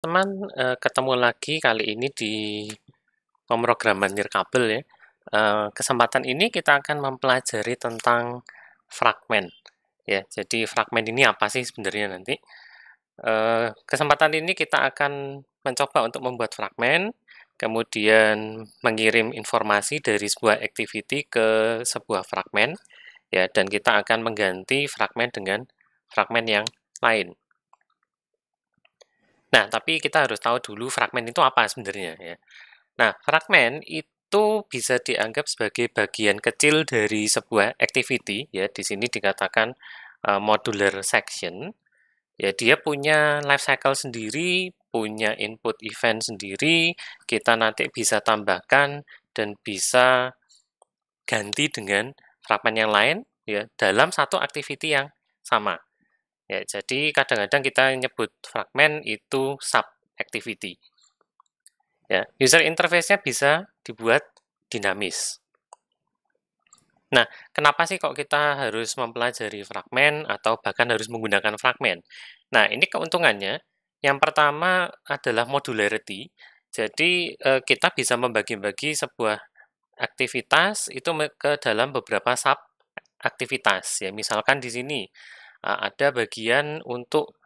teman uh, ketemu lagi kali ini di pemrograman nirkabel ya. Uh, kesempatan ini kita akan mempelajari tentang fragmen ya. Jadi fragmen ini apa sih sebenarnya nanti? Uh, kesempatan ini kita akan mencoba untuk membuat fragmen, kemudian mengirim informasi dari sebuah activity ke sebuah fragmen ya dan kita akan mengganti fragmen dengan fragmen yang lain. Nah, tapi kita harus tahu dulu fragmen itu apa sebenarnya ya. Nah, fragmen itu bisa dianggap sebagai bagian kecil dari sebuah activity ya. Di sini dikatakan uh, modular section. Ya, dia punya life cycle sendiri, punya input event sendiri, kita nanti bisa tambahkan dan bisa ganti dengan fragmen yang lain ya dalam satu activity yang sama Ya, jadi kadang-kadang kita nyebut fragmen itu sub activity. Ya, user interface-nya bisa dibuat dinamis. Nah, kenapa sih kok kita harus mempelajari fragmen atau bahkan harus menggunakan fragmen? Nah, ini keuntungannya. Yang pertama adalah modularity. Jadi, eh, kita bisa membagi-bagi sebuah aktivitas itu ke dalam beberapa sub aktivitas. Ya, misalkan di sini Ah, ada bagian untuk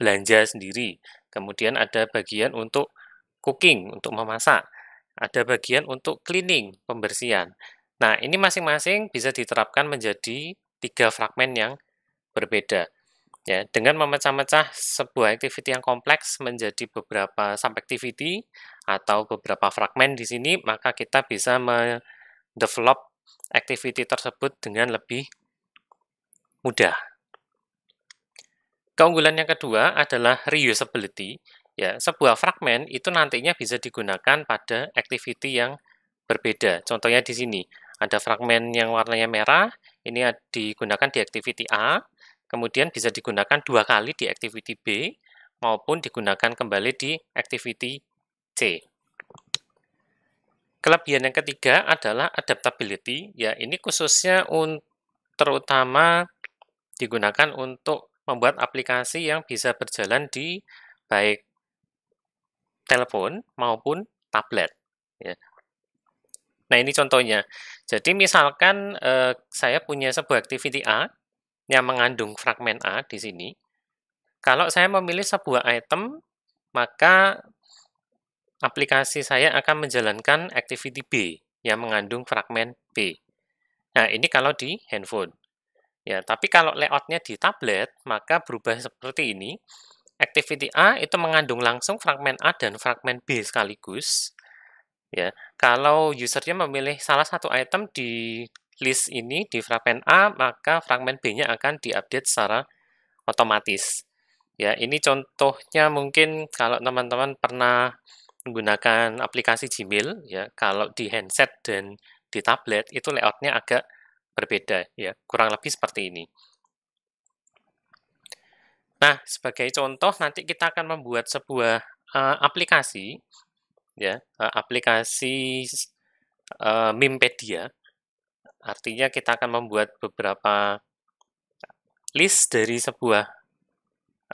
belanja sendiri, kemudian ada bagian untuk cooking, untuk memasak, ada bagian untuk cleaning, pembersihan. Nah, ini masing-masing bisa diterapkan menjadi tiga fragmen yang berbeda. Ya, dengan memecah-mecah sebuah activity yang kompleks menjadi beberapa sub sub-activity atau beberapa fragmen di sini, maka kita bisa mendevelop activity tersebut dengan lebih mudah. Keunggulan yang kedua adalah reusability. Ya, sebuah fragment itu nantinya bisa digunakan pada activity yang berbeda. Contohnya di sini, ada fragment yang warnanya merah, ini digunakan di activity A, kemudian bisa digunakan dua kali di activity B, maupun digunakan kembali di activity C. Kelebihan yang ketiga adalah adaptability, ya ini khususnya terutama digunakan untuk membuat aplikasi yang bisa berjalan di baik telepon maupun tablet. Ya. Nah ini contohnya. Jadi misalkan eh, saya punya sebuah activity A yang mengandung fragmen A di sini. Kalau saya memilih sebuah item, maka aplikasi saya akan menjalankan activity B yang mengandung fragmen B. Nah ini kalau di handphone. Ya, tapi kalau layoutnya di tablet, maka berubah seperti ini. Activity A itu mengandung langsung fragmen A dan fragmen B sekaligus. Ya, kalau usernya memilih salah satu item di list ini di fragmen A, maka fragmen B-nya akan diupdate secara otomatis. Ya, ini contohnya mungkin kalau teman-teman pernah menggunakan aplikasi Gmail, ya, kalau di handset dan di tablet itu layoutnya agak berbeda ya, kurang lebih seperti ini. Nah, sebagai contoh nanti kita akan membuat sebuah uh, aplikasi ya, uh, aplikasi uh, Mimpedia. Artinya kita akan membuat beberapa list dari sebuah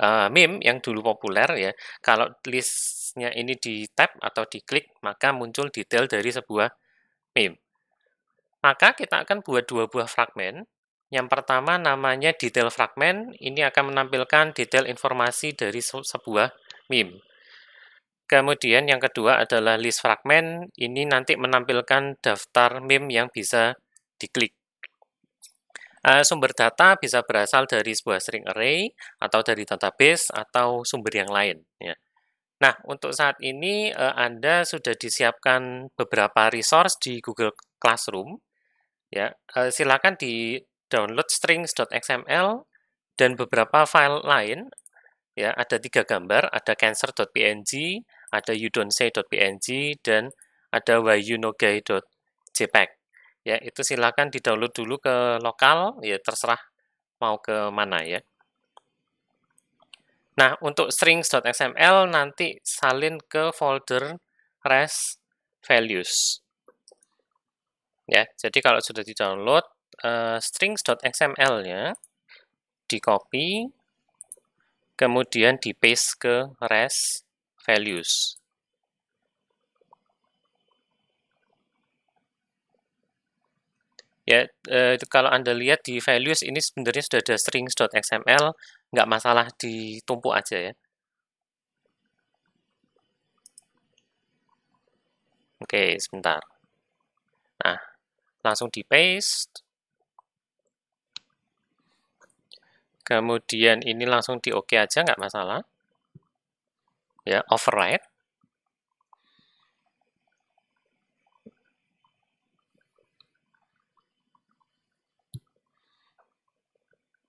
uh, meme yang dulu populer ya. Kalau listnya ini di tab atau diklik, maka muncul detail dari sebuah meme. Maka kita akan buat dua buah fragmen. Yang pertama namanya detail fragmen, ini akan menampilkan detail informasi dari sebuah meme. Kemudian yang kedua adalah list fragmen, ini nanti menampilkan daftar meme yang bisa diklik. Eh, sumber data bisa berasal dari sebuah string array, atau dari database, atau sumber yang lain. Ya. Nah, untuk saat ini eh, Anda sudah disiapkan beberapa resource di Google Classroom. Ya, uh, silakan di download strings.xml dan beberapa file lain. Ya, ada tiga gambar, ada cancer.png, ada youdontsay.png dan ada whyounogai.jpg. Ya, itu silakan di download dulu ke lokal, ya terserah mau ke mana ya. Nah, untuk strings.xml nanti salin ke folder res values. Ya, jadi kalau sudah di-download uh, eh, strings.xml-nya di copy kemudian di paste ke res values. Ya, eh, kalau Anda lihat di values ini sebenarnya sudah ada strings.xml, nggak masalah ditumpuk aja ya. Oke, sebentar langsung di paste. Kemudian ini langsung di oke aja, nggak masalah. Ya, override.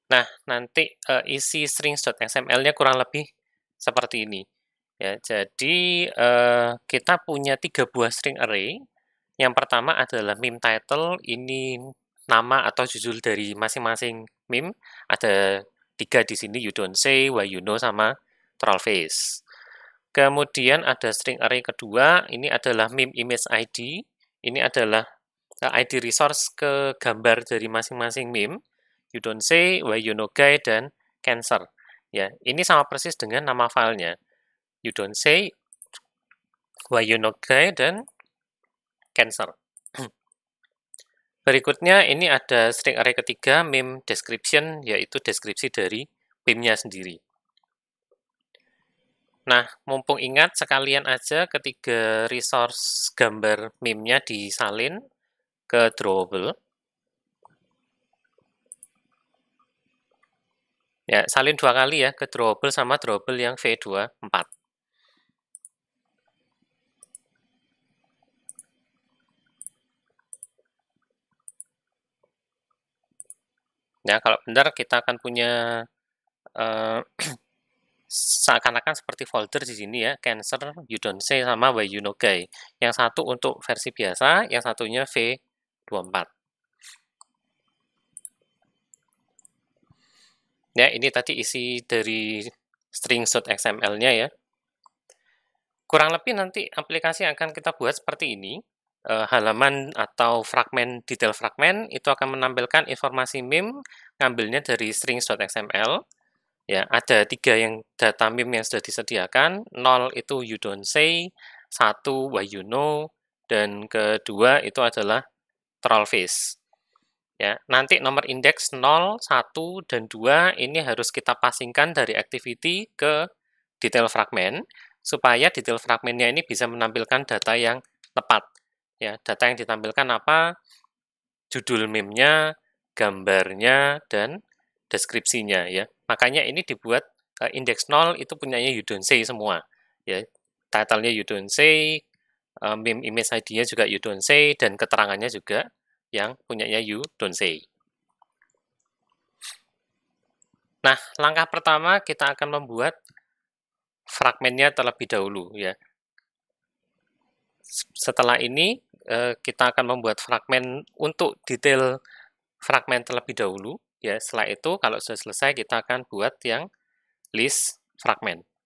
Nah, nanti uh, isi strings.xml-nya kurang lebih seperti ini. Ya, jadi uh, kita punya tiga buah string array yang pertama adalah meme title, ini nama atau judul dari masing-masing meme. Ada tiga di sini, you don't say, why you know, sama troll face. Kemudian ada string array kedua, ini adalah meme image ID. Ini adalah eh, ID resource ke gambar dari masing-masing meme. You don't say, why you know guy, dan cancer. Ya, ini sama persis dengan nama filenya. You don't say, why you know guy, dan cancer. Berikutnya ini ada string array ketiga meme description yaitu deskripsi dari meme-nya sendiri. Nah, mumpung ingat sekalian aja ketiga resource gambar meme-nya disalin ke drawable. Ya, salin dua kali ya ke drawable sama drawable yang V24. Ya, kalau benar kita akan punya uh, seakan-akan seperti folder di sini ya, cancer, you don't say sama by you know guy. Yang satu untuk versi biasa, yang satunya V24. Ya, ini tadi isi dari string xml nya ya. Kurang lebih nanti aplikasi yang akan kita buat seperti ini uh, halaman atau fragmen detail fragmen itu akan menampilkan informasi mim ngambilnya dari strings.xml. Ya, ada tiga yang data mim yang sudah disediakan. nol itu you don't say, satu why you know, dan kedua itu adalah troll face. Ya, nanti nomor indeks 0, 1, dan 2 ini harus kita pasingkan dari activity ke detail fragment supaya detail fragmentnya ini bisa menampilkan data yang tepat ya data yang ditampilkan apa judul meme-nya gambarnya dan deskripsinya ya makanya ini dibuat uh, eh, indeks 0 itu punyanya you don't say semua ya titlenya you don't say uh, eh, meme image ID-nya juga you don't say dan keterangannya juga yang punyanya you don't say nah langkah pertama kita akan membuat fragmennya terlebih dahulu ya setelah ini Eh, kita akan membuat fragmen untuk detail fragmen terlebih dahulu ya setelah itu kalau sudah selesai kita akan buat yang list fragmen